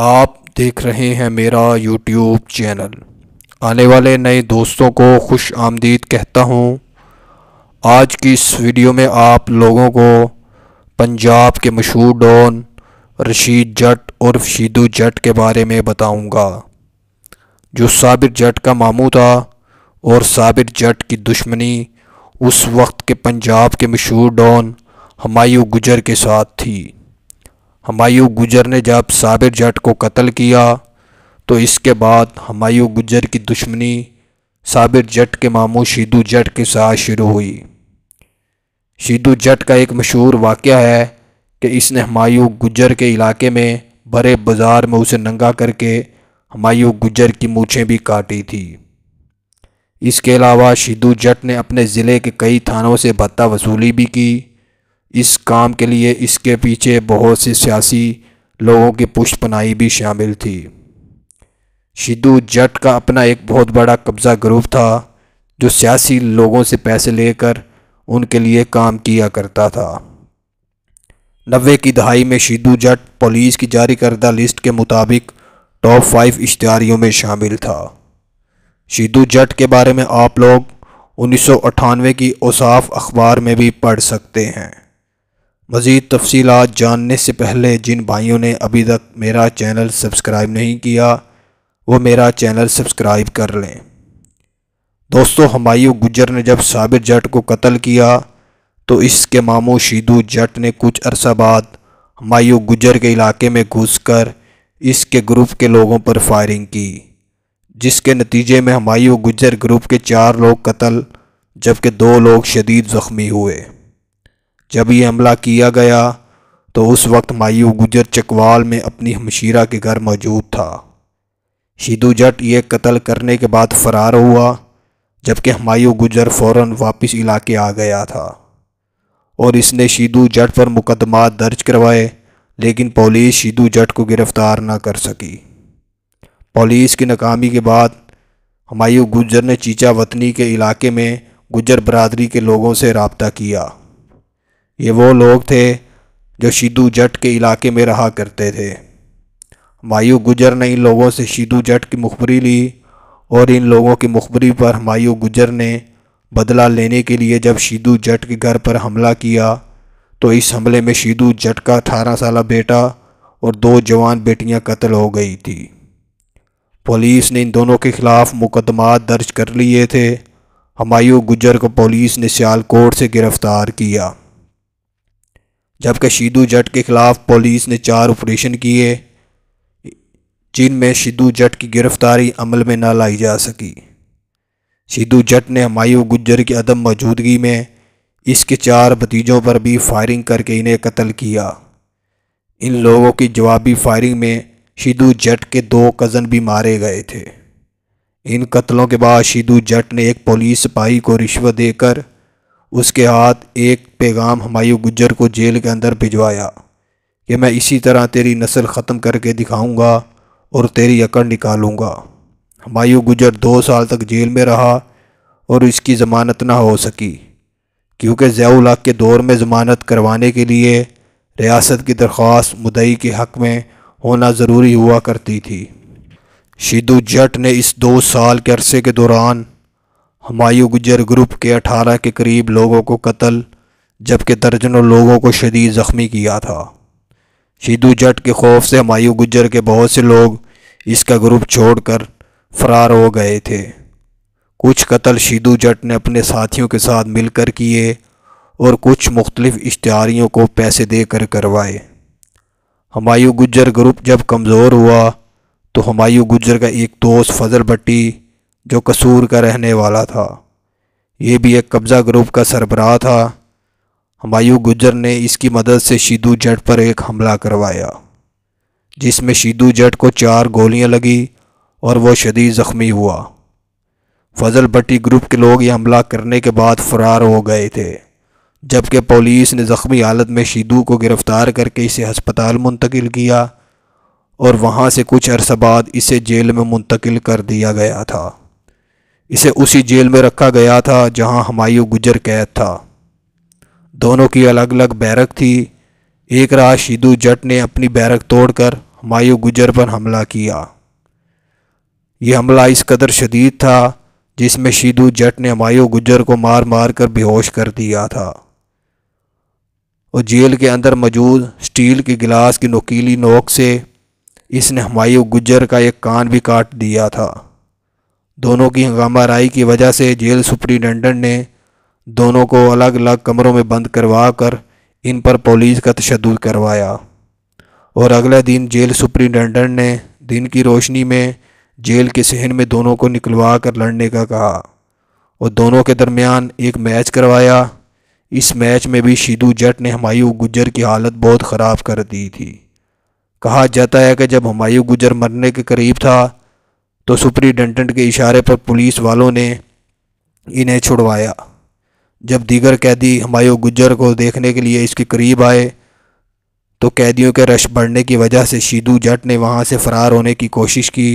आप देख रहे हैं मेरा यूट्यूब चैनल आने वाले नए दोस्तों को खुश आमदीद कहता हूँ आज की इस वीडियो में आप लोगों को पंजाब के मशहूर डॉन रशीद जट और शीदू जट के बारे में बताऊंगा जो साबिर जट का मामू था और साबिर जट की दुश्मनी उस वक्त के पंजाब के मशहूर डॉन हमायूं गुजर के साथ थी हमायूं गुजर ने जब साबिर जट को कत्ल किया तो इसके बाद हमायूं गुजर की दुश्मनी साबिर जट के मामू शीदू जट के साथ शुरू हुई शीदू जट का एक मशहूर वाक़ है कि इसने हमायूं गुजर के इलाके में बड़े बाज़ार में उसे नंगा करके हमायूं गुजर की मूछें भी काटी थी इसके अलावा शीदू जट ने अपने ज़िले के कई थानों से भत्ता वसूली भी की इस काम के लिए इसके पीछे बहुत से सियासी लोगों की पुष्पनाई भी शामिल थी शिदू जट का अपना एक बहुत बड़ा कब्ज़ा ग्रुप था जो सियासी लोगों से पैसे लेकर उनके लिए काम किया करता था नबे की दहाई में शिदू जट पुलिस की जारी करदा लिस्ट के मुताबिक टॉप फाइव इश्तारियों में शामिल था शिदू जट के बारे में आप लोग उन्नीस की औसाफ अखबार में भी पढ़ सकते हैं मज़ीद तफसी जानने से पहले जिन भाइयों ने अभी तक मेरा चैनल सब्सक्राइब नहीं किया वो मेरा चैनल सब्सक्राइब कर लें दोस्तों हमायू गुजर ने जब साबिर जट को कत्ल किया तो इसके मामू शीदू जट ने कुछ अरसा बाद हमायू गुजर के इलाके में घुसकर इसके ग्रुप के लोगों पर फायरिंग की जिसके नतीजे में हमायू गुजर ग्रुप के चार लोग कत्ल जबकि दो लोग शदीद ज़ख्मी हुए जब ये हमला किया गया तो उस वक्त मायू गुजर चकवाल में अपनी हमशीरा के घर मौजूद था शीदू जट ये कत्ल करने के बाद फ़रार हुआ जबकि हमायू गुजर फ़ौर वापस इलाके आ गया था और इसने शीदू जट पर मुकदमा दर्ज करवाए लेकिन पुलिस शीदू जट को गिरफ़्तार ना कर सकी पुलिस की नाकामी के बाद हमायू गुजर ने चीचा वतनी के इलाके में गुजर बरदरी के लोगों से रबता किया ये वो लोग थे जो शिदु जट के इलाके में रहा करते थे हमायूं गुजर ने इन लोगों से शिदु जट की मुखबरी ली और इन लोगों की मुखबरी पर हमायूं गुजर ने बदला लेने के लिए जब शिदु जट के घर पर हमला किया तो इस हमले में शिदु जट का अठारह साल बेटा और दो जवान बेटियां कत्ल हो गई थी पुलिस ने इन दोनों के खिलाफ मुकदमा दर्ज कर लिए थे हमायूँ गुजर को पुलिस ने सियालकोट से गिरफ़्तार किया जबकि शिदू जट के खिलाफ पुलिस ने चार ऑपरेशन किए जिनमें शिदू जट की गिरफ्तारी अमल में न लाई जा सकी शिदू जट ने हमायू गुज्जर की अदम मौजूदगी में इसके चार भतीजों पर भी फायरिंग करके इन्हें कत्ल किया इन लोगों की जवाबी फायरिंग में शिदू जट के दो कज़न भी मारे गए थे इन कत्लों के बाद शिदू जट ने एक पुलिस सिपाही को रिश्वत देकर उसके हाथ एक पैगाम हमायूं गुजर को जेल के अंदर भिजवाया कि मैं इसी तरह तेरी नस्ल ख़त्म करके दिखाऊंगा और तेरी अकड़ निकालूंगा हमायूं गुजर दो साल तक जेल में रहा और इसकी ज़मानत ना हो सकी क्योंकि ज़ियाल के दौर में ज़मानत करवाने के लिए रियासत की दरख्वास मुदई के हक़ में होना ज़रूरी हुआ करती थी शिदू जट ने इस दो साल के अरसे के दौरान हमायूं गुजर ग्रुप के अठारह के करीब लोगों को कत्ल जबकि दर्जनों लोगों को शदीद ज़ख्मी किया था शीदू जट के खौफ से हमायूं गुजर के बहुत से लोग इसका ग्रुप छोड़कर फरार हो गए थे कुछ कत्ल शीदू जट ने अपने साथियों के साथ मिलकर किए और कुछ मुख्तलिफ इश्तारियों को पैसे देकर करवाए हमायूं गुजर ग्रुप जब कमज़ोर हुआ तो हमायूं गुजर का एक दोस्त फजल भट्टी जो कसूर का रहने वाला था ये भी एक कब्ज़ा ग्रुप का सरबराह था हमायूं गुजर ने इसकी मदद से शीदू जट पर एक हमला करवाया जिसमें शीदू जट को चार गोलियां लगी और वो शदीद ज़ख्मी हुआ फजल भट्टी ग्रुप के लोग ये हमला करने के बाद फ़रार हो गए थे जबकि पुलिस ने ज़ख्मी हालत में शीदू को गिरफ़्तार करके इसे हस्पताल मुंतकिल किया और वहाँ से कुछ अरसा बाद इसे जेल में मुंतकिल कर दिया गया था इसे उसी जेल में रखा गया था जहां हमायू गुजर कैद था दोनों की अलग अलग बैरक थी एक रात शीदू जट ने अपनी बैरक तोड़कर हमायू गुजर पर हमला किया यह हमला इस कदर शदीद था जिसमें शीदू जट ने हमायू गुजर को मार मार कर बेहोश कर दिया था और जेल के अंदर मौजूद स्टील के गिलास की नोकीली नोक से इसने हमायू गुजर का एक कान भी काट दिया था दोनों की हंगामा राई की वजह से जेल सुप्रिटेंडेंट ने दोनों को अलग अलग कमरों में बंद करवा कर इन पर पुलिस का तशद करवाया और अगले दिन जेल सुप्रिटेंडेंट ने दिन की रोशनी में जेल के सहन में दोनों को निकलवा कर लड़ने का कहा और दोनों के दरमियान एक मैच करवाया इस मैच में भी शीदू जट ने हमायूं गुजर की हालत बहुत ख़राब कर दी थी कहा जाता है कि जब हमायूं गुजर मरने के करीब था तो सुप्रिटेंडेंट के इशारे पर पुलिस वालों ने इन्हें छुड़वाया जब दीगर कैदी हमायू गुज्जर को देखने के लिए इसके करीब आए तो कैदियों के रश बढ़ने की वजह से शीदू जट ने वहाँ से फ़रार होने की कोशिश की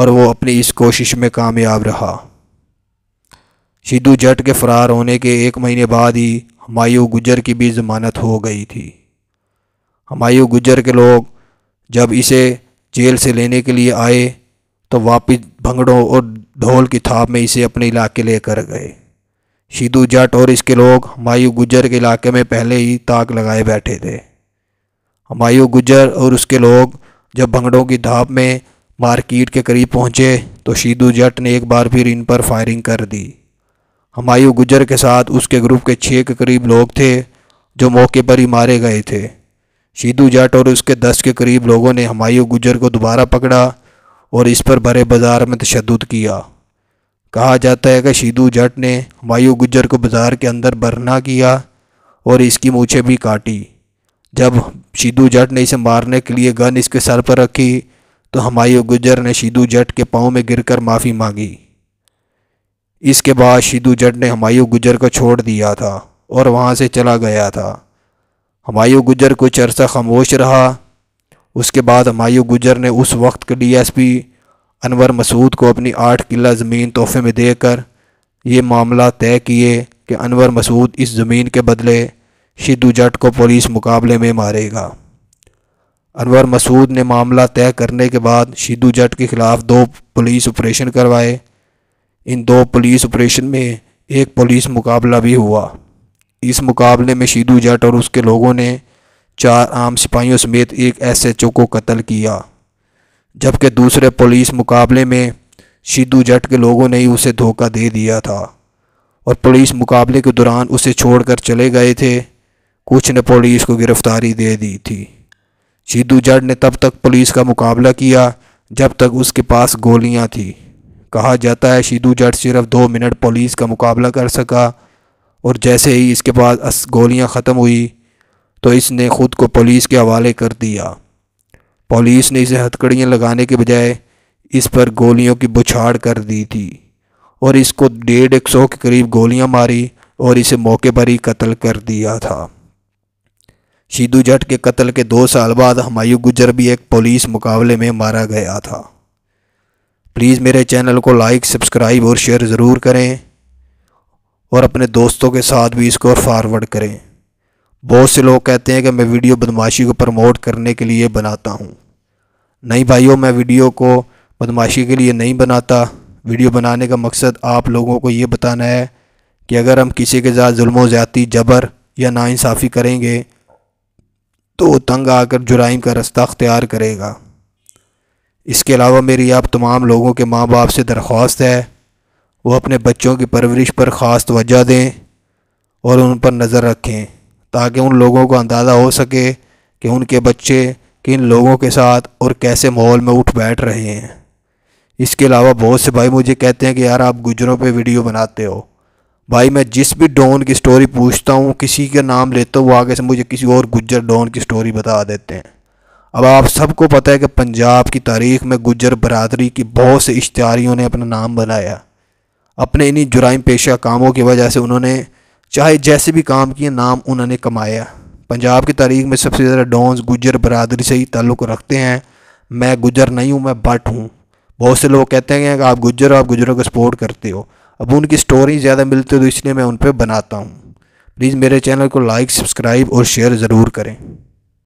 और वो अपनी इस कोशिश में कामयाब रहा शीदू जट के फ़रार होने के एक महीने बाद ही हमायू गुजर की भी ज़मानत हो गई थी हमायू गुजर के लोग जब इसे जेल से लेने के लिए आए तो वापस भंगड़ों और ढोल की थाप में इसे अपने इलाके लेकर गए शिदू जट और इसके लोग हमायू गुजर के इलाके में पहले ही ताक लगाए बैठे थे हमायू गुजर और उसके लोग जब भंगड़ों की धाप में मार्किट के करीब पहुंचे तो शिदू जट ने एक बार फिर इन पर फायरिंग कर दी हमायू गुजर के साथ उसके ग्रुप के छः के करीब लोग थे जो मौके पर ही मारे गए थे शिदू जट और उसके दस के करीब लोगों ने हमायू गुजर को दोबारा पकड़ा और इस पर भरे बाजार में तशद किया कहा जाता है कि शीदू जट ने वायु गुजर को बाजार के अंदर भरना किया और इसकी मूँछे भी काटी जब शीदू जट ने इसे मारने के लिए गन इसके सर पर रखी तो हमायू गुजर ने शीदू जट के पाँव में गिरकर माफ़ी मांगी इसके बाद शीदू जट ने हमायू गुजर को छोड़ दिया था और वहाँ से चला गया था हमायू गुजर कुछ अरसा खामोश रहा उसके बाद हमायूं गुजर ने उस वक्त के डीएसपी अनवर मसूद को अपनी आठ किला ज़मीन तोहफे में देकर ये मामला तय किए कि अनवर मसूद इस ज़मीन के बदले शिदू जट को पुलिस मुकाबले में मारेगा अनवर मसूद ने मामला तय करने के बाद शिदू जट के ख़िलाफ़ दो पुलिस ऑपरेशन करवाए इन दो पुलिस ऑपरेशन में एक पुलिस मुकाबला भी हुआ इस मुकाबले में शिदू जट और उसके लोगों ने चार आम सिपाहियों समेत एक एस एच ओ को कत्ल किया जबकि दूसरे पुलिस मुकाबले में सिद्धू जट के लोगों ने ही उसे धोखा दे दिया था और पुलिस मुकाबले के दौरान उसे छोड़कर चले गए थे कुछ ने पुलिस को गिरफ्तारी दे दी थी सिद्धू जट ने तब तक पुलिस का मुकाबला किया जब तक उसके पास गोलियां थी कहा जाता है सिद्धू जट सिर्फ दो मिनट पुलिस का मुकाबला कर सका और जैसे ही इसके पास गोलियाँ ख़त्म हुई तो इसने खुद को पुलिस के हवाले कर दिया पुलिस ने इसे हथकड़ियाँ लगाने के बजाय इस पर गोलियों की बुछाड़ कर दी थी और इसको डेढ़ एक सौ के करीब गोलियां मारी और इसे मौके पर ही कत्ल कर दिया था शीदू जट के कत्ल के दो साल बाद हमायू गुजर भी एक पुलिस मुकाबले में मारा गया था प्लीज़ मेरे चैनल को लाइक सब्सक्राइब और शेयर ज़रूर करें और अपने दोस्तों के साथ भी इसको फॉरवर्ड करें बहुत से लोग कहते हैं कि मैं वीडियो बदमाशी को प्रमोट करने के लिए बनाता हूँ नहीं भाइयों मैं वीडियो को बदमाशी के लिए नहीं बनाता वीडियो बनाने का मकसद आप लोगों को ये बताना है कि अगर हम किसी के साथ जुल्म ज़्यादी जबर या नाइंसाफ़ी करेंगे तो तंग आकर जुराइम का रास्ता अख्तियार करेगा इसके अलावा मेरी आप तमाम लोगों के माँ बाप से दरख्वास्त है वो अपने बच्चों की परवरिश पर ख़ास तोज्ह दें और उन पर नज़र रखें ताकि उन लोगों को अंदाज़ा हो सके कि उनके बच्चे किन लोगों के साथ और कैसे माहौल में उठ बैठ रहे हैं इसके अलावा बहुत से भाई मुझे कहते हैं कि यार आप गुजरों पे वीडियो बनाते हो भाई मैं जिस भी डॉन की स्टोरी पूछता हूँ किसी का नाम लेता हूँ वो आगे से मुझे किसी और गुजर डॉन की स्टोरी बता देते हैं अब आप सबको पता है कि पंजाब की तारीख में गुजर बरदरी की बहुत से इश्तारियों ने अपना नाम बनाया अपने इन्हीं जुराइम पेशा कामों की वजह से उन्होंने चाहे जैसे भी काम किए नाम उन्होंने कमाया पंजाब की तारीख में सबसे ज़्यादा डॉन्स गुजर बरदरी से ही ताल्लुक़ रखते हैं मैं गुजर नहीं हूँ मैं बट हूँ बहुत से लोग कहते हैं कि आप गुजर आप गुजरों को सपोर्ट करते हो अब उनकी स्टोरी ज़्यादा मिलती है तो इसलिए मैं उन पर बनाता हूँ प्लीज़ मेरे चैनल को लाइक सब्सक्राइब और शेयर ज़रूर करें